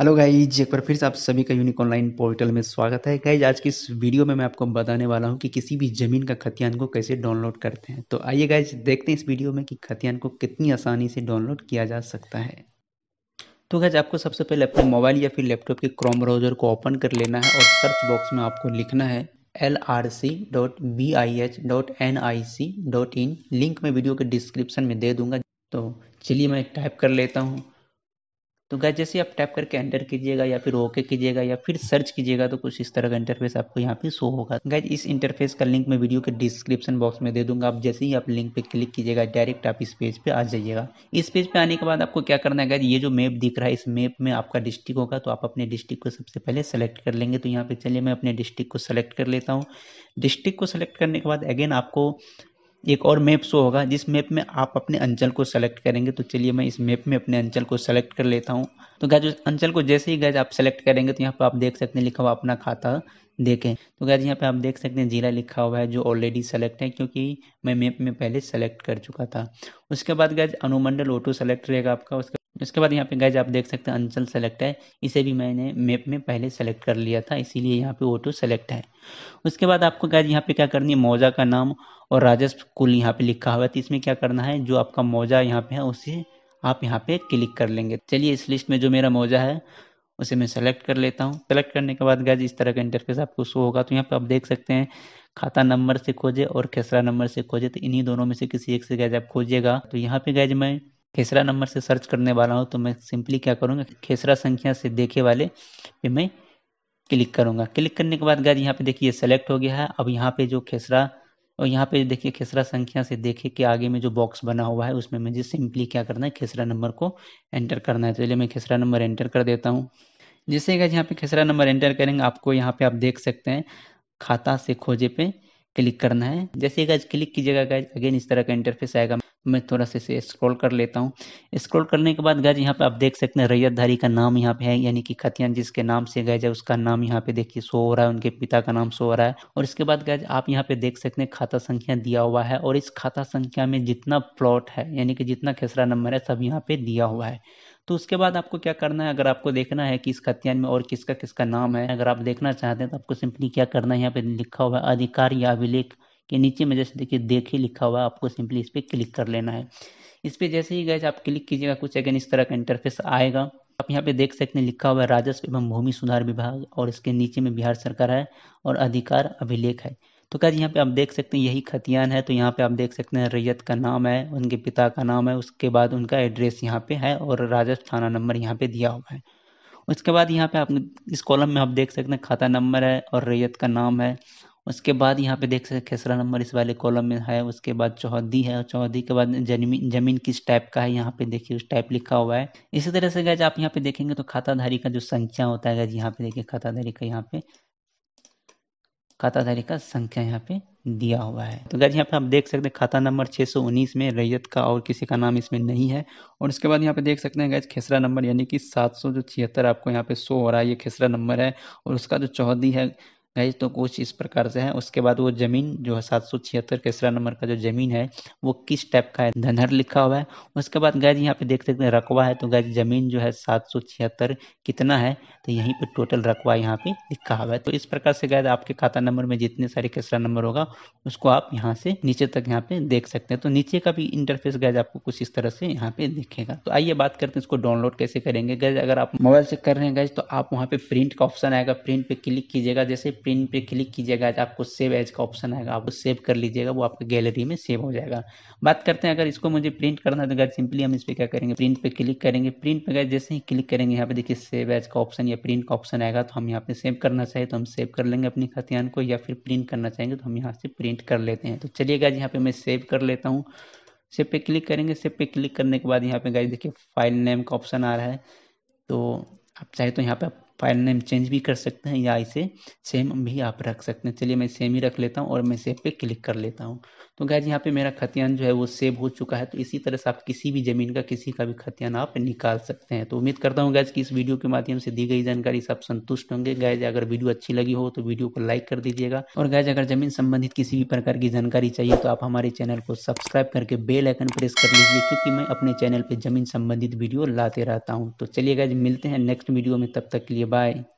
hello guys एक बार फिर से आप सभी का यूनिक ऑनलाइन पोर्टल में स्वागत है गाइज आज की इस वीडियो में मैं आपको बताने वाला हूं कि किसी भी ज़मीन का खतियान को कैसे डाउनलोड करते हैं तो आइए गाइज देखते हैं इस वीडियो में कि खतियान को कितनी आसानी से डाउनलोड किया जा सकता है तो गाइज आपको सबसे पहले अपने मोबाइल या फिर लैपटॉप के क्रोम ब्राउजर को ओपन कर लेना है और सर्च बॉक्स में आपको लिखना है L R C dot B I H dot N I C dot in link मैं वीडियो के डिस्क्रिप्शन में दे दूंगा तो चलिए मैं टाइप कर लेता हूँ तो गैस जैसे आप टैप करके एंटर कीजिएगा या फिर ओके कीजिएगा या फिर सर्च कीजिएगा तो कुछ इस तरह का इंटरफेस आपको यहाँ पे शो होगा गैज इस इंटरफेस का लिंक मैं वीडियो के डिस्क्रिप्शन बॉक्स में दे दूंगा आप जैसे ही आप लिंक पे क्लिक कीजिएगा डायरेक्ट आप इस पेज पे आ जाइएगा इस पेज पे आने के बाद आपको क्या करना है गैज ये जो मैप दिख रहा है इस मैप में आपका डिस्ट्रिक्ट होगा तो आप अपने डिस्ट्रिक्ट को सबसे पहले सेलेक्ट कर लेंगे तो यहाँ पे चलिए मैं अपने डिस्ट्रिक्ट को सेलेक्ट कर लेता हूँ डिस्ट्रिक्ट को सेलेक्ट करने के बाद अगेन आपको एक और मैप शो होगा जिस मैप में आप अपने अंचल को सेलेक्ट करेंगे तो चलिए मैं इस मैप में अपने अंचल को सेलेक्ट कर लेता हूँ तो गैज अंचल को जैसे ही गैज आप सेलेक्ट करेंगे तो यहाँ पर आप देख सकते हैं लिखा हुआ अपना खाता देखें तो गैज यहाँ पे आप देख सकते हैं ज़िला लिखा हुआ है जो ऑलरेडी सेलेक्ट है क्योंकि मैं मैप में पहले सेलेक्ट कर चुका था उसके बाद गैज अनुमंडल ऑटो सेलेक्ट रहेगा आपका उसके इसके बाद यहाँ पे गैज आप देख सकते हैं अंचल सेलेक्ट है इसे भी मैंने मैप में पहले सेलेक्ट कर लिया था इसीलिए यहाँ पे ऑटो सेलेक्ट है उसके बाद आपको गैज यहाँ पे क्या करनी है मौजा का नाम और राजस्व कुल यहाँ पे लिखा हुआ है तो इसमें क्या करना है जो आपका मौजा यहाँ पे है उसे आप यहाँ पे क्लिक कर लेंगे चलिए इस लिस्ट में जो मेरा मौजा है उसे मैं सेलेक्ट कर लेता हूँ सेलेक्ट करने के बाद गैज इस तरह का इंटरफेस आपको शो होगा तो यहाँ पे आप देख सकते हैं खाता नंबर से खोजे और खेसरा नंबर से खोजे तो इन्हीं दोनों में से किसी एक से गैज आप खोजिएगा तो यहाँ पे गैज मैं खेसरा नंबर से सर्च करने वाला हूँ तो मैं सिंपली क्या करूँगा खेसरा संख्या से देखे वाले पे मैं क्लिक करूँगा क्लिक करने के बाद गाय यहाँ पे देखिए सेलेक्ट हो गया है अब यहाँ पे जो खेसरा और यहाँ पे देखिए खेसरा संख्या से देखे के आगे में जो बॉक्स बना हुआ है उसमें मुझे सिंपली क्या करना है खेसरा नंबर को एंटर करना है तो चलिए मैं खेसरा नंबर एंटर कर देता हूँ जैसे गाइज यहाँ पे खेसरा नंबर एंटर करेंगे आपको यहाँ पे आप देख सकते हैं खाता से खोजे पे क्लिक करना है जैसे गाइज क्लिक कीजिएगा गैज अगेन इस तरह का इंटरफेस आएगा मैं थोड़ा सा इसे स्क्रॉल कर लेता हूँ स्क्रॉल करने के बाद गाय यहाँ पे आप देख सकते हैं रैयतधारी का नाम यहाँ पे है यानी कि खतियान जिसके नाम से गाय उसका नाम यहाँ पे देखिए सो हो रहा है उनके पिता का नाम सो हो रहा है और इसके बाद गाय आप यहाँ पे देख सकते हैं खाता संख्या दिया हुआ है और इस खाता संख्या में जितना प्लॉट है यानी कि जितना खेसरा नंबर है सब यहाँ पे दिया हुआ है तो उसके बाद आपको क्या करना है अगर आपको देखना है कि इस खतियान में और किसका किसका नाम है अगर आप देखना चाहते हैं तो आपको सिंपली क्या करना है यहाँ पे लिखा हुआ है अधिकार या अभिलेख के नीचे में जैसे देखिए देखे लिखा हुआ है आपको सिंपली इस पर क्लिक कर लेना है इस पर जैसे ही गए आप क्लिक कीजिएगा कुछ अगेन इस तरह का इंटरफेस आएगा आप यहाँ पे देख सकते हैं लिखा हुआ है राजस्व एवं भूमि सुधार विभाग और इसके नीचे में बिहार सरकार है और अधिकार अभिलेख है तो क्या यहाँ पे आप देख सकते हैं यही खतियान है तो यहाँ पे आप देख सकते हैं रैयत का नाम है उनके पिता का नाम है उसके बाद उनका एड्रेस यहाँ पे है और राजस्व थाना नंबर यहाँ पे दिया हुआ है उसके बाद यहाँ पे आप इस कॉलम में आप देख सकते हैं खाता नंबर है और रैयत का नाम है उसके बाद यहाँ पे देख सकते हैं खेसरा नंबर इस वाले कॉलम में है उसके बाद चौहदी है चौहदी के बाद जमीन जमीन किस टाइप का है यहाँ पे देखिए उस टाइप लिखा हुआ है इसी तरह से गैज आप यहाँ पे देखेंगे तो खाताधारी का जो संख्या होता है गैज यहाँ पे देखिए खाताधारी का यहाँ पे खाताधारी का संख्या यहाँ पे दिया हुआ है तो गैज यहाँ पे आप देख सकते हैं खाता नंबर उन्नीस में रैयत का और किसी का नाम इसमें नहीं है और उसके बाद यहाँ पे देख सकते हैं गैज खेसरा नंबर यानी कि सात सौ जो छिहत्तर आपको यहाँ पे शो हो रहा है ये खेसरा नंबर है और उसका जो चौहदी है गाइज तो कुछ इस प्रकार से है उसके बाद वो ज़मीन जो है सात सौ छिहत्तर तीसरा नंबर का जो ज़मीन है वो किस टाइप का है धनहर लिखा हुआ है उसके बाद गाइज यहाँ पे देख सकते हैं रकवा है तो गाइज ज़मीन जो है सात सौ छिहत्तर कितना है तो यहीं पर टोटल रकवा यहाँ पे लिखा हुआ है तो इस प्रकार से गाइज आपके खाता नंबर में जितने सारे तीसरा नंबर होगा उसको आप यहाँ से नीचे तक यहाँ पे देख सकते हैं तो नीचे का भी इंटरफेस गाइज आपको कुछ इस तरह से यहाँ पे दिखेगा तो आइए बात करते हैं इसको डाउनलोड कैसे करेंगे गाइज अगर आप मोबाइल से कर रहे हैं गाइज तो आप वहाँ पे प्रिंट का ऑप्शन आएगा प्रिंट पे क्लिक कीजिएगा जैसे प्रिंट पे क्लिक कीजिएगा आपको सेव एज का ऑप्शन आएगा आपको सेव कर लीजिएगा वो आपके गैलरी में सेव हो जाएगा बात करते हैं अगर इसको मुझे प्रिंट करना है तो अगर सिंपली हम इस पर क्या करेंगे प्रिंट पे क्लिक करेंगे प्रिंट पे गए जैसे ही क्लिक करेंगे यहाँ पे देखिए सेव एज का ऑप्शन या प्रिंट का ऑप्शन आएगा तो हम यहाँ पे सेव करना चाहिए तो हम सेव कर लेंगे अपने खतियान को या फिर प्रिंट करना चाहेंगे तो हम यहाँ से प्रिंट कर लेते हैं तो चलिएगा यहाँ पे मैं सेव कर लेता हूँ सेव पे क्लिक करेंगे सेव पे क्लिक करने के बाद यहाँ पे गाइज देखिए फाइल नेम का ऑप्शन आ रहा है तो आप चाहे तो यहाँ पे आप फाइल नेम चेंज भी कर सकते हैं या इसे सेम भी आप रख सकते हैं चलिए मैं सेम ही रख लेता हूँ और मैं सेव पे क्लिक कर लेता हूँ तो गैज यहाँ पे मेरा खतियान जो है वो सेव हो चुका है तो इसी तरह से आप किसी भी ज़मीन का किसी का भी खतियान आप निकाल सकते हैं तो उम्मीद करता हूँ गैज कि इस वीडियो के माध्यम से दी गई जानकारी से आप संतुष्ट होंगे गैज अगर वीडियो अच्छी लगी हो तो वीडियो को लाइक कर दीजिएगा और गैज अगर ज़मीन संबंधित किसी भी प्रकार की जानकारी चाहिए तो आप हमारे चैनल को सब्सक्राइब करके बेल आइकन प्रेस कर लीजिए क्योंकि मैं अपने चैनल पर ज़मीन संबंधित वीडियो लाते रहता हूँ तो चलिए गैज मिलते हैं नेक्स्ट वीडियो में तब तक के लिए nearby